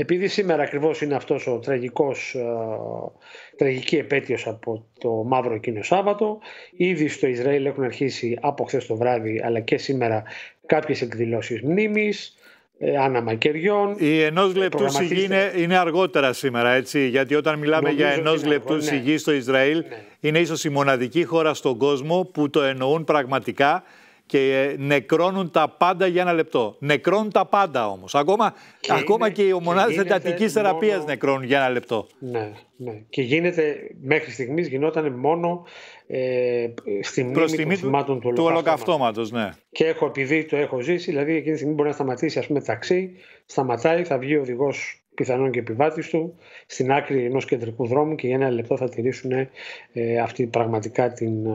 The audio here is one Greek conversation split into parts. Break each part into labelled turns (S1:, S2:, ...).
S1: επειδή σήμερα ακριβώς είναι αυτός ο τραγικός, ε, τραγική επέτειος από το μαύρο εκείνο Σάββατο, ήδη στο Ισραήλ έχουν αρχίσει από χθες το βράδυ αλλά και σήμερα κάποιες εκδηλώσεις μνήμης, αναμακεριών. Ε, η ενός λεπτού σιγή
S2: είναι, αργότερα σήμερα, έτσι. Γιατί όταν μιλάμε για ενός λεπτού ναι. στο Ισραήλ, ναι. είναι ίσως η μοναδική χώρα στον κόσμο που το εννοούν πραγματικά και ε, νεκρώνουν τα πάντα για ένα λεπτό. Νεκρώνουν τα πάντα όμως. Ακόμα και, ακόμα και οι μονάδε εντατική θεραπείας
S1: νεκρώνουν για ένα λεπτό. Ναι, ναι. Και γίνεται, μέχρι στιγμής γινόταν μόνο ε, στη μνήμη των θυμάτων του, του ολοκαυτώματος. Ναι. Και έχω, επειδή το έχω ζήσει, δηλαδή εκείνη τη στιγμή μπορεί να σταματήσει, ας πούμε, ταξί, σταματάει, θα βγει ο οδηγός πιθανόν και επιβάτης του, στην άκρη ενός κεντρικού δρόμου και για ένα λεπτό θα τηρήσουν ε, αυτή πραγματικά την, ε,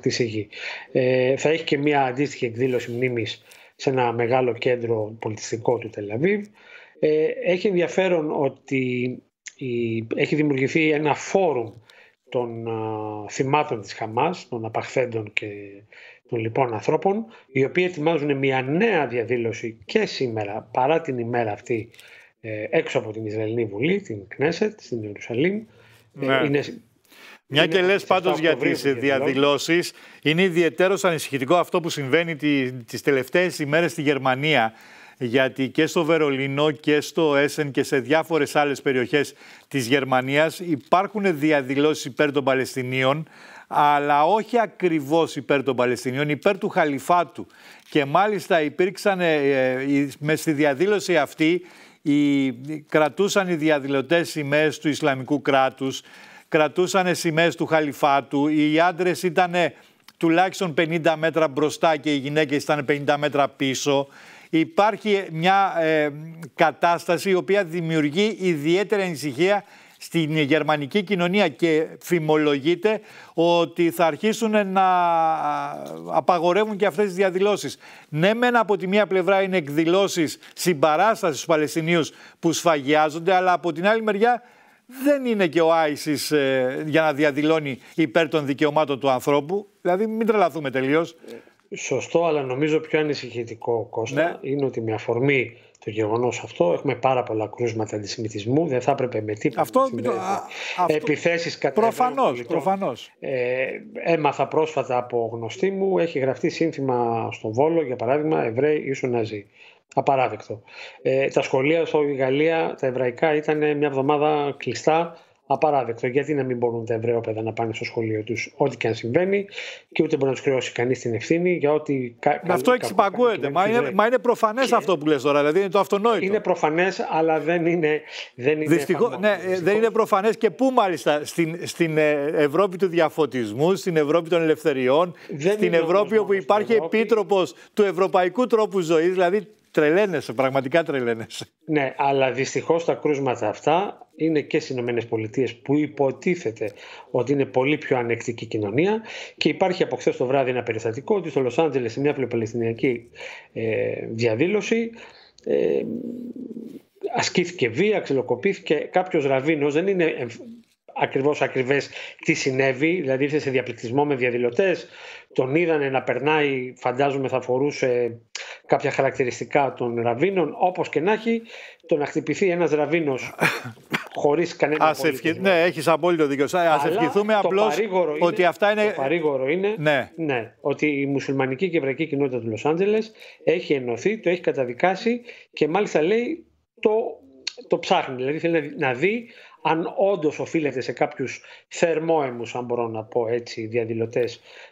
S1: τη σιγή. Ε, θα έχει και μια αντίστοιχη εκδήλωση μνήμης σε ένα μεγάλο κέντρο πολιτιστικό του Τελαβίβ. έχει ενδιαφέρον ότι έχει δημιουργηθεί ένα φόρουμ των θυμάτων της Χαμάς, των απαχθέντων και των λοιπόν ανθρώπων, οι οποίοι ετοιμάζουν μια νέα διαδήλωση και σήμερα, παρά την ημέρα αυτή ε, έξω από την Ισραηλινή Βουλή, την Κνέσετ, στην Ιερουσαλήμ. Ε, ναι. Μια είναι και λες πάντω για τι διαδηλώσεις,
S2: είναι ιδιαίτερος ανησυχητικό αυτό που συμβαίνει τις τελευταίες ημέρες στη Γερμανία. Γιατί και στο Βερολίνο και στο Έσεν και σε διάφορες άλλες περιοχές της Γερμανίας υπάρχουν διαδηλώσεις υπέρ των Παλαιστινίων, αλλά όχι ακριβώς υπέρ των Παλαιστινίων, υπέρ του Χαλιφάτου. Και μάλιστα υπήρξαν ε, ε, μες στη διαδήλωση αυτή κρατούσαν οι διαδηλωτές σημαίες του Ισλαμικού κράτους, κρατούσαν σημαίες του Χαλιφάτου, οι άντρες ήταν τουλάχιστον 50 μέτρα μπροστά και οι γυναίκες ήταν 50 μέτρα πίσω. Υπάρχει μια ε, κατάσταση η οποία δημιουργεί ιδιαίτερη ανησυχία στην γερμανική κοινωνία και φημολογείται ότι θα αρχίσουν να απαγορεύουν και αυτές τις διαδηλώσεις. Ναι μεν από τη μία πλευρά είναι εκδηλώσεις Συμπαράστασης στους Παλαιστινίους που σφαγιάζονται αλλά από την άλλη μεριά δεν είναι και ο Άισις ε, για να
S1: διαδηλώνει υπέρ των δικαιωμάτων του ανθρώπου. Δηλαδή μην τρελαθούμε τελείως. Ε, σωστό αλλά νομίζω πιο ανησυχητικό Κώστα ναι. είναι ότι με αφορμή το γεγονός αυτό. Έχουμε πάρα πολλά κρούσματα αντισημιτισμού. Δεν θα έπρεπε με τίποτα αυτό, επιθέσεις κατά Προφανώς. Προφανώς. Ε, έμαθα πρόσφατα από γνωστή μου, έχει γραφτεί σύνθημα στον Βόλο, για παράδειγμα, Εβραίοι ήσουν Ναζί. Απαράδεκτο. Ε, τα σχολεία στο Γαλλία, τα εβραϊκά, ήταν μια εβδομάδα κλειστά απαράδεκτο. Γιατί να μην μπορούν τα παιδιά να πάνε στο σχολείο τους, ό,τι και αν συμβαίνει, και ούτε μπορεί να τους χρεώσει κανείς την ευθύνη για ό,τι. αυτό εξυπακούεται.
S2: Μα, είναι, μα είναι προφανές ναι. αυτό που λες τώρα, δηλαδή είναι το αυτονόητο. Είναι προφανές, αλλά δεν είναι. Δεν είναι Δυστυχώς, ναι, ε, δεν είναι προφανές και πού μάλιστα στην, στην ε, Ευρώπη του διαφωτισμού, στην Ευρώπη των ελευθεριών, στην Ευρώπη όπου υπάρχει επίτροπος του ευρωπαϊκού τρόπου ζωής, δηλαδή Τρελαίνεσαι, πραγματικά τρελαίνεσαι.
S1: Ναι, αλλά δυστυχώς τα κρούσματα αυτά είναι και στις Ηνωμένες Πολιτείες που υποτίθεται ότι είναι πολύ πιο ανεκτική κοινωνία και υπάρχει από χθες το βράδυ ένα περιστατικό ότι στο Λος Άντζελες σε μια ε, διαδήλωση ε, ασκήθηκε βία, ξυλοκοπήθηκε κάποιος ραβίνος. δεν είναι ακριβώς ακριβές τι συνέβη, δηλαδή ήρθε σε διαπληκτισμό με διαδηλωτές, τον είδανε να περνάει, φαντάζομαι θα φορούσε κάποια χαρακτηριστικά των ραβίνων, όπως και να έχει, το να χτυπηθεί ένας ραβίνος χωρίς κανένα. Ας
S2: Ναι, έχεις απόλυτο δίκιο. Α ευχηθούμε απλώ ότι αυτά είναι. Το
S1: παρήγορο είναι ναι. Ναι, ότι η μουσουλμανική και εβραϊκή κοινότητα του Λος Άντζελες έχει ενωθεί, το έχει καταδικάσει και μάλιστα λέει το το ψάχνει. Δηλαδή θέλει να δει αν όντως οφείλεται σε κάποιους θερμόαιμου, αν μπορώ να πω έτσι, διαδηλωτές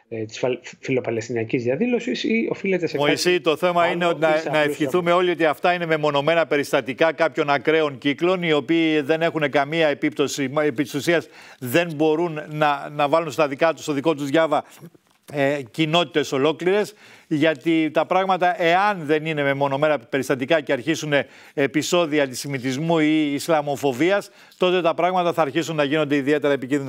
S1: ε, της φιλοπαλαιστινιακής διαδήλωσης ή οφείλεται σε κάποιου. Μωυσή, το θέμα είναι ότι να, να ευχηθούμε
S2: όλοι ότι αυτά είναι μεμονωμένα περιστατικά κάποιων ακραίων κύκλων, οι οποίοι δεν έχουν καμία επίπτωση, επί δεν μπορούν να, να βάλουν στα δικά τους, το δικό τους διάβα ε, κοινότητες ολόκληρες, γιατί τα πράγματα, εάν δεν είναι με μονομέρα περιστατικά και αρχίσουν επεισόδια αντισημιτισμού ή Ισλαμοφοβίας, τότε τα πράγματα θα αρχίσουν να γίνονται ιδιαίτερα επικίνδυνα.